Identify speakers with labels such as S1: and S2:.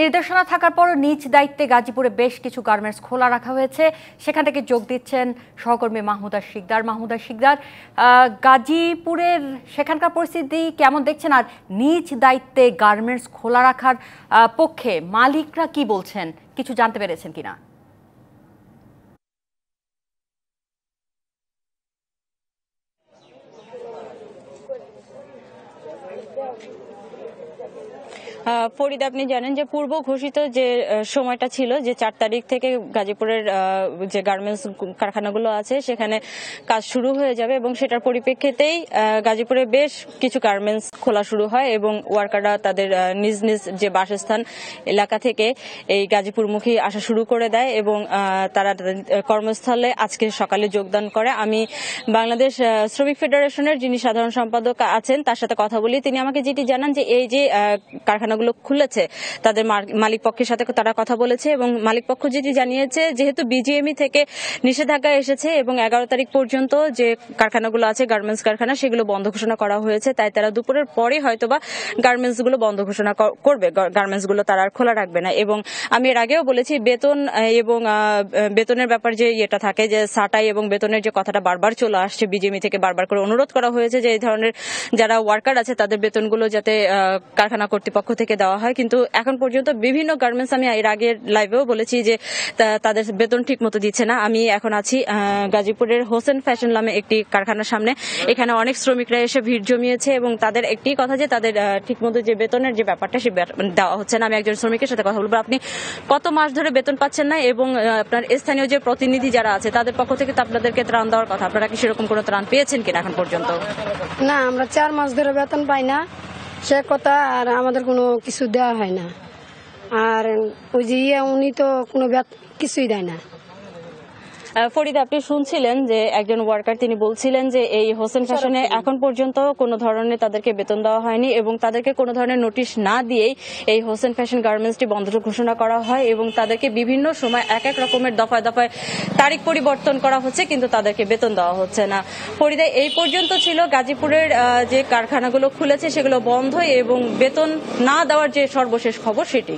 S1: নির্দেশনা থাকার পরও নিজ দায়িত্বে গাজীপুরে বেশ কিছু গার্মেন্টস খোলা রাখা হয়েছে সেখান থেকে যোগ দিচ্ছেন সহকর্মী মাহমুদা শিকদার মাহমুদা শিকদার গাজীপুরের সেখানকার পরিস্থিতি কেমন দেখছেন আর নিজ দায়িত্বে গার্মেন্টস খোলা রাখার পক্ষে মালিকরা কি বলছেন কিছু জানতে পেরেছেন কিনা
S2: ফরিদ আপনি জানেন যে পূর্ব ঘোষিত যে সময়টা ছিল যে চার তারিখ থেকে গাজীপুরের যে গার্মেন্টস কারখানাগুলো আছে সেখানে কাজ শুরু হয়ে যাবে এবং সেটার পরিপ্রেক্ষিতেই গাজীপুরে বেশ কিছু গার্মেন্টস খোলা শুরু হয় এবং ওয়ার্কাররা তাদের নিজ নিজ যে বাসস্থান এলাকা থেকে এই গাজীপুরমুখী আসা শুরু করে দেয় এবং তারা কর্মস্থলে আজকে সকালে যোগদান করে আমি বাংলাদেশ শ্রমিক ফেডারেশনের যিনি সাধারণ সম্পাদক আছেন তার সাথে কথা বলি তিনি আমাকে যেটি জানান যে এই যে কারখানা কারখানাগুলো খুলেছে তাদের মালিক পক্ষের সাথে তারা কথা বলেছে এবং মালিক পক্ষ যেটি জানিয়েছে যেহেতু বিজিএমই থেকে নিষেধাজ্ঞা এসেছে এবং এগারো তারিখ পর্যন্ত যে কারখানাগুলো আছে গার্মেন্টস কারখানা সেগুলো বন্ধ ঘোষণা করা হয়েছে তাই তারা দুপুরের পরে হয়তোবা গার্মেন্টসগুলো বন্ধ ঘোষণা করবে গার্মেন্টসগুলো তারা আর খোলা রাখবে না এবং আমি এর আগেও বলেছি বেতন এবং বেতনের ব্যাপার যে ইয়েটা থাকে যে সাটাই এবং বেতনের যে কথাটা বারবার চলে আসছে বিজেপি থেকে বারবার করে অনুরোধ করা হয়েছে যে এই ধরনের যারা ওয়ার্কার আছে তাদের বেতনগুলো যাতে কারখানা কর্তৃপক্ষ থেকে শ্রমিকদেরকে দেওয়া হয় কিন্তু এখন পর্যন্ত বিভিন্ন গার্মেন্টস আমি এর আগের লাইভেও বলেছি যে তাদের বেতন ঠিক মতো দিচ্ছে না আমি এখন আছি গাজীপুরের হোসেন ফ্যাশন নামে একটি কারখানার সামনে এখানে অনেক শ্রমিকরা এসে ভিড় জমিয়েছে এবং তাদের একটি কথা যে তাদের ঠিক মতো যে বেতনের যে ব্যাপারটা সে দেওয়া হচ্ছে না আমি একজন শ্রমিকের সাথে কথা বলবো আপনি কত মাস ধরে বেতন পাচ্ছেন না এবং আপনার স্থানীয় যে প্রতিনিধি যারা আছে তাদের পক্ষ থেকে তো আপনাদেরকে ত্রাণ দেওয়ার কথা আপনারা কি সেরকম কোনো ত্রাণ পেয়েছেন কিনা এখন পর্যন্ত না আমরা চার মাস ধরে বেতন পাই না সে কথা আর আমাদের কোনো কিছু দেওয়া হয় না আর ওই যে ইয়ে উনি তো কোনো কিছুই দেয় না ফরিদ আপনি শুনছিলেন যে একজন ওয়ার্কার তিনি বলছিলেন যে এই হোসেন ফ্যাশনে এখন পর্যন্ত কোনো ধরনের তাদেরকে বেতন দেওয়া হয়নি এবং তাদেরকে কোনো ধরনের নোটিশ না দিয়েই এই হোসেন ফ্যাশন গার্মেন্টসটি বন্ধ ঘোষণা করা হয় এবং তাদেরকে বিভিন্ন সময় এক এক রকমের দফায় দফায় তারিখ পরিবর্তন করা হচ্ছে কিন্তু তাদেরকে বেতন দেওয়া হচ্ছে না ফরিদা এই পর্যন্ত ছিল গাজীপুরের যে কারখানাগুলো খুলেছে সেগুলো বন্ধ এবং বেতন না দেওয়ার যে সর্বশেষ খবর সেটি